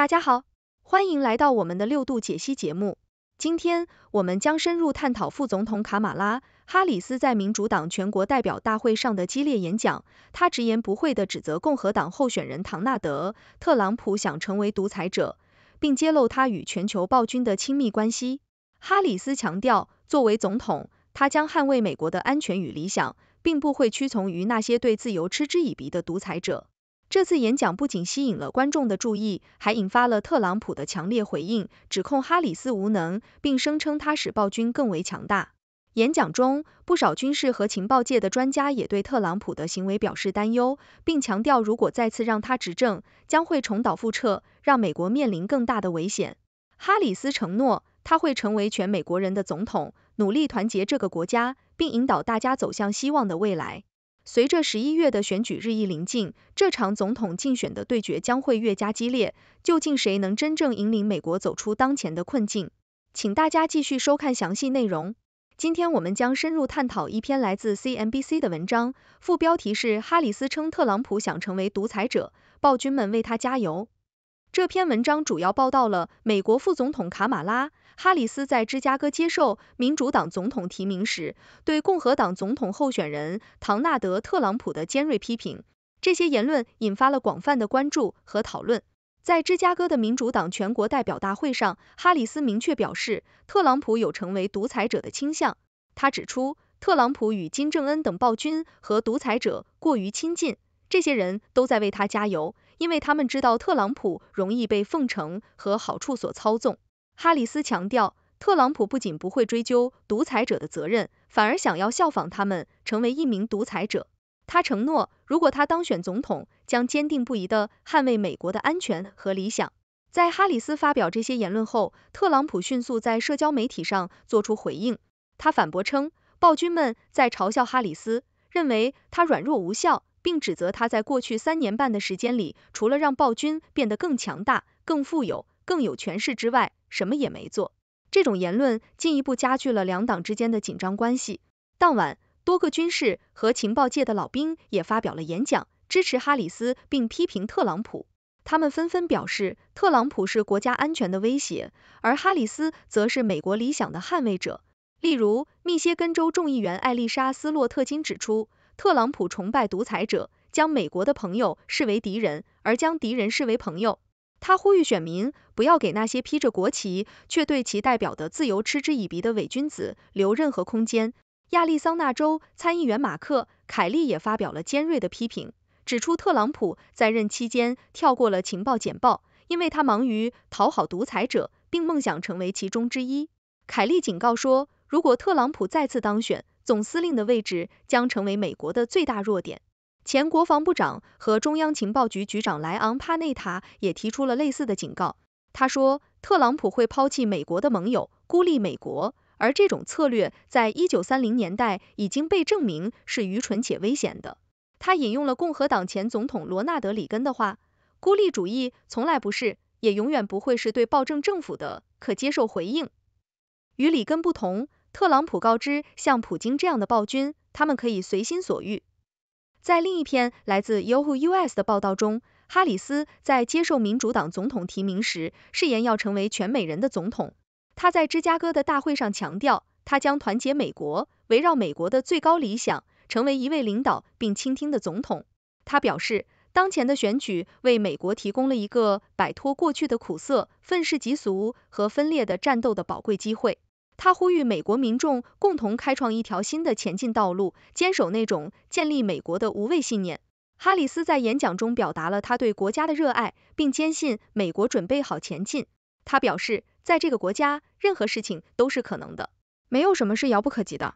大家好，欢迎来到我们的六度解析节目。今天我们将深入探讨副总统卡马拉·哈里斯在民主党全国代表大会上的激烈演讲。他直言不讳地指责共和党候选人唐纳德·特朗普想成为独裁者，并揭露他与全球暴君的亲密关系。哈里斯强调，作为总统，他将捍卫美国的安全与理想，并不会屈从于那些对自由嗤之以鼻的独裁者。这次演讲不仅吸引了观众的注意，还引发了特朗普的强烈回应，指控哈里斯无能，并声称他使暴君更为强大。演讲中，不少军事和情报界的专家也对特朗普的行为表示担忧，并强调如果再次让他执政，将会重蹈覆辙，让美国面临更大的危险。哈里斯承诺，他会成为全美国人的总统，努力团结这个国家，并引导大家走向希望的未来。随着十一月的选举日益临近，这场总统竞选的对决将会越加激烈。究竟谁能真正引领美国走出当前的困境？请大家继续收看详细内容。今天我们将深入探讨一篇来自 CNBC 的文章，副标题是“哈里斯称特朗普想成为独裁者，暴君们为他加油”。这篇文章主要报道了美国副总统卡马拉。哈里斯在芝加哥接受民主党总统提名时，对共和党总统候选人唐纳德·特朗普的尖锐批评，这些言论引发了广泛的关注和讨论。在芝加哥的民主党全国代表大会上，哈里斯明确表示，特朗普有成为独裁者的倾向。他指出，特朗普与金正恩等暴君和独裁者过于亲近，这些人都在为他加油，因为他们知道特朗普容易被奉承和好处所操纵。哈里斯强调，特朗普不仅不会追究独裁者的责任，反而想要效仿他们，成为一名独裁者。他承诺，如果他当选总统，将坚定不移的捍卫美国的安全和理想。在哈里斯发表这些言论后，特朗普迅速在社交媒体上做出回应。他反驳称，暴君们在嘲笑哈里斯，认为他软弱无效，并指责他在过去三年半的时间里，除了让暴君变得更强大、更富有。更有权势之外，什么也没做。这种言论进一步加剧了两党之间的紧张关系。当晚，多个军事和情报界的老兵也发表了演讲，支持哈里斯并批评特朗普。他们纷纷表示，特朗普是国家安全的威胁，而哈里斯则是美国理想的捍卫者。例如，密歇根州众议员艾丽莎斯洛特金指出，特朗普崇拜独裁者，将美国的朋友视为敌人，而将敌人视为朋友。他呼吁选民不要给那些披着国旗却对其代表的自由嗤之以鼻的伪君子留任何空间。亚利桑那州参议员马克·凯利也发表了尖锐的批评，指出特朗普在任期间跳过了情报简报，因为他忙于讨好独裁者，并梦想成为其中之一。凯利警告说，如果特朗普再次当选，总司令的位置将成为美国的最大弱点。前国防部长和中央情报局局长莱昂帕内塔也提出了类似的警告。他说，特朗普会抛弃美国的盟友，孤立美国，而这种策略在一九三零年代已经被证明是愚蠢且危险的。他引用了共和党前总统罗纳德里根的话：“孤立主义从来不是，也永远不会是对暴政政府的可接受回应。”与里根不同，特朗普告知像普京这样的暴君，他们可以随心所欲。在另一篇来自 Yahoo US 的报道中，哈里斯在接受民主党总统提名时，誓言要成为全美人的总统。他在芝加哥的大会上强调，他将团结美国，围绕美国的最高理想，成为一位领导并倾听的总统。他表示，当前的选举为美国提供了一个摆脱过去的苦涩、愤世嫉俗和分裂的战斗的宝贵机会。他呼吁美国民众共同开创一条新的前进道路，坚守那种建立美国的无畏信念。哈里斯在演讲中表达了他对国家的热爱，并坚信美国准备好前进。他表示，在这个国家，任何事情都是可能的，没有什么是遥不可及的。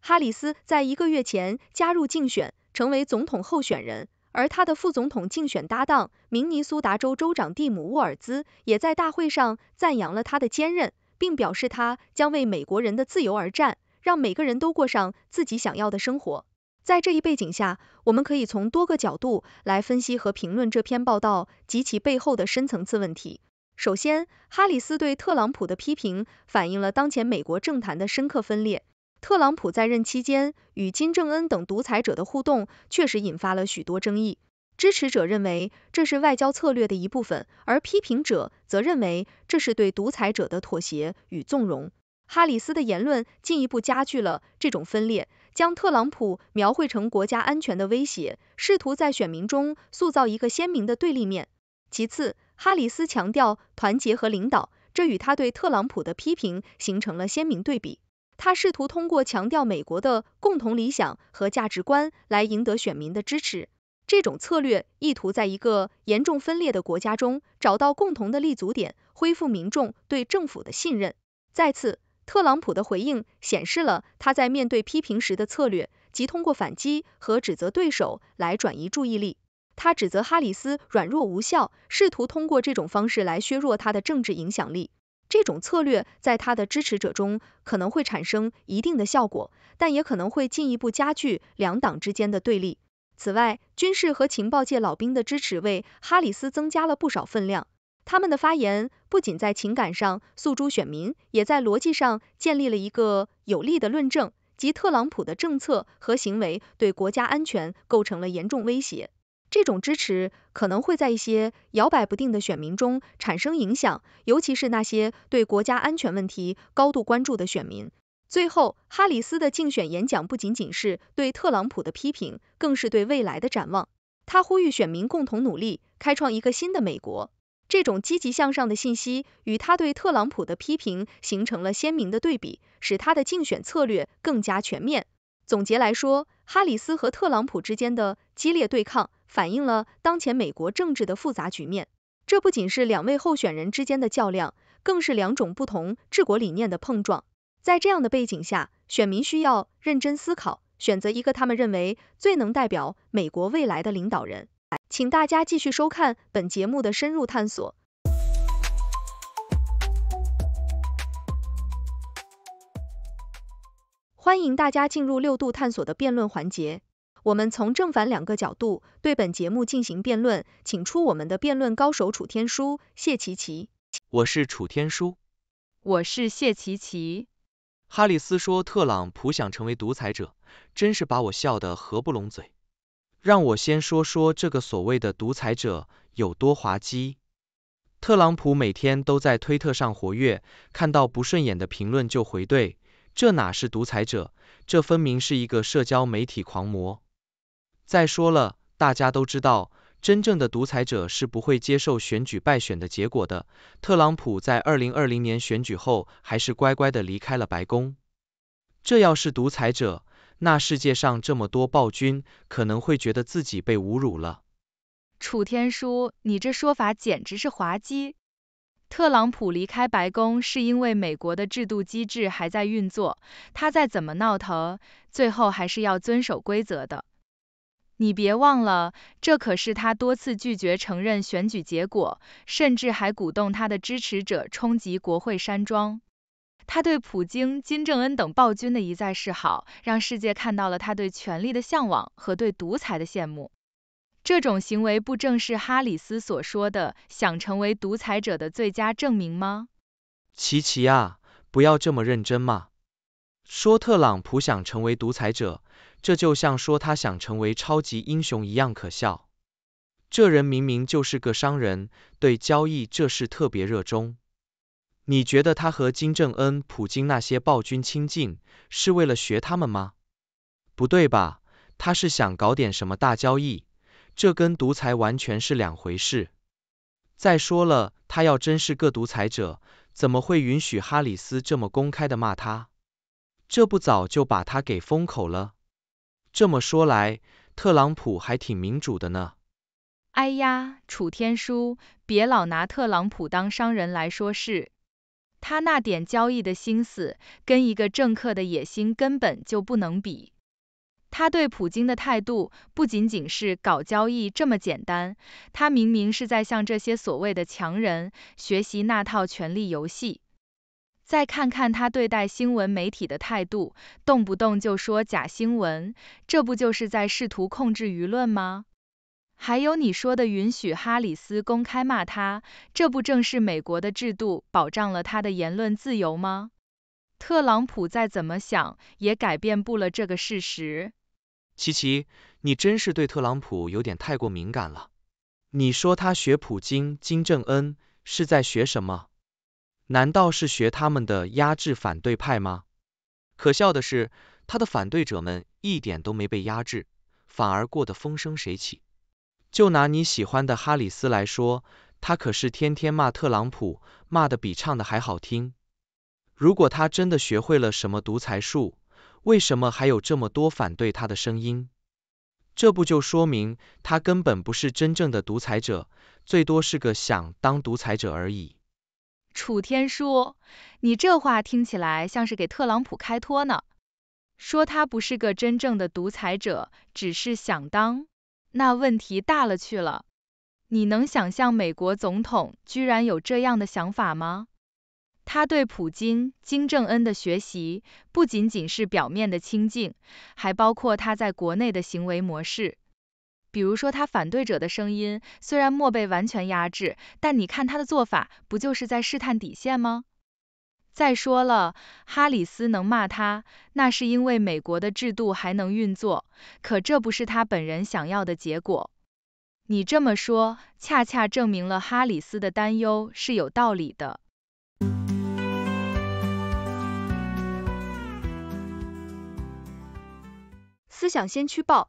哈里斯在一个月前加入竞选，成为总统候选人，而他的副总统竞选搭档明尼苏达州州长蒂姆·沃尔兹也在大会上赞扬了他的坚韧。并表示他将为美国人的自由而战，让每个人都过上自己想要的生活。在这一背景下，我们可以从多个角度来分析和评论这篇报道及其背后的深层次问题。首先，哈里斯对特朗普的批评反映了当前美国政坛的深刻分裂。特朗普在任期间与金正恩等独裁者的互动确实引发了许多争议。支持者认为这是外交策略的一部分，而批评者则认为这是对独裁者的妥协与纵容。哈里斯的言论进一步加剧了这种分裂，将特朗普描绘成国家安全的威胁，试图在选民中塑造一个鲜明的对立面。其次，哈里斯强调团结和领导，这与他对特朗普的批评形成了鲜明对比。他试图通过强调美国的共同理想和价值观来赢得选民的支持。这种策略意图在一个严重分裂的国家中找到共同的立足点，恢复民众对政府的信任。再次，特朗普的回应显示了他在面对批评时的策略，即通过反击和指责对手来转移注意力。他指责哈里斯软弱无效，试图通过这种方式来削弱他的政治影响力。这种策略在他的支持者中可能会产生一定的效果，但也可能会进一步加剧两党之间的对立。此外，军事和情报界老兵的支持为哈里斯增加了不少分量。他们的发言不仅在情感上诉诸选民，也在逻辑上建立了一个有力的论证，即特朗普的政策和行为对国家安全构成了严重威胁。这种支持可能会在一些摇摆不定的选民中产生影响，尤其是那些对国家安全问题高度关注的选民。最后，哈里斯的竞选演讲不仅仅是对特朗普的批评，更是对未来的展望。他呼吁选民共同努力，开创一个新的美国。这种积极向上的信息与他对特朗普的批评形成了鲜明的对比，使他的竞选策略更加全面。总结来说，哈里斯和特朗普之间的激烈对抗反映了当前美国政治的复杂局面。这不仅是两位候选人之间的较量，更是两种不同治国理念的碰撞。在这样的背景下，选民需要认真思考，选择一个他们认为最能代表美国未来的领导人。请大家继续收看本节目的深入探索。欢迎大家进入六度探索的辩论环节，我们从正反两个角度对本节目进行辩论，请出我们的辩论高手楚天舒、谢琪琪。我是楚天舒，我是谢琪琪。哈里斯说：“特朗普想成为独裁者，真是把我笑得合不拢嘴。”让我先说说这个所谓的独裁者有多滑稽。特朗普每天都在推特上活跃，看到不顺眼的评论就回怼，这哪是独裁者？这分明是一个社交媒体狂魔。再说了，大家都知道。真正的独裁者是不会接受选举败选的结果的。特朗普在二零二零年选举后，还是乖乖的离开了白宫。这要是独裁者，那世界上这么多暴君，可能会觉得自己被侮辱了。楚天舒，你这说法简直是滑稽。特朗普离开白宫是因为美国的制度机制还在运作，他再怎么闹腾，最后还是要遵守规则的。你别忘了，这可是他多次拒绝承认选举结果，甚至还鼓动他的支持者冲击国会山庄。他对普京、金正恩等暴君的一再示好，让世界看到了他对权力的向往和对独裁的羡慕。这种行为不正是哈里斯所说的想成为独裁者的最佳证明吗？琪琪呀，不要这么认真嘛，说特朗普想成为独裁者。这就像说他想成为超级英雄一样可笑。这人明明就是个商人，对交易这事特别热衷。你觉得他和金正恩、普京那些暴君亲近，是为了学他们吗？不对吧？他是想搞点什么大交易，这跟独裁完全是两回事。再说了，他要真是个独裁者，怎么会允许哈里斯这么公开的骂他？这不早就把他给封口了？这么说来，特朗普还挺民主的呢。哎呀，楚天舒，别老拿特朗普当商人来说事，他那点交易的心思，跟一个政客的野心根本就不能比。他对普京的态度，不仅仅是搞交易这么简单，他明明是在向这些所谓的强人学习那套权力游戏。再看看他对待新闻媒体的态度，动不动就说假新闻，这不就是在试图控制舆论吗？还有你说的允许哈里斯公开骂他，这不正是美国的制度保障了他的言论自由吗？特朗普再怎么想，也改变不了这个事实。琪琪，你真是对特朗普有点太过敏感了。你说他学普京、金正恩，是在学什么？难道是学他们的压制反对派吗？可笑的是，他的反对者们一点都没被压制，反而过得风生水起。就拿你喜欢的哈里斯来说，他可是天天骂特朗普，骂的比唱的还好听。如果他真的学会了什么独裁术，为什么还有这么多反对他的声音？这不就说明他根本不是真正的独裁者，最多是个想当独裁者而已。楚天说：“你这话听起来像是给特朗普开脱呢，说他不是个真正的独裁者，只是想当，那问题大了去了。你能想象美国总统居然有这样的想法吗？他对普京、金正恩的学习不仅仅是表面的亲近，还包括他在国内的行为模式。”比如说，他反对者的声音虽然没被完全压制，但你看他的做法，不就是在试探底线吗？再说了，哈里斯能骂他，那是因为美国的制度还能运作，可这不是他本人想要的结果。你这么说，恰恰证明了哈里斯的担忧是有道理的。思想先驱报。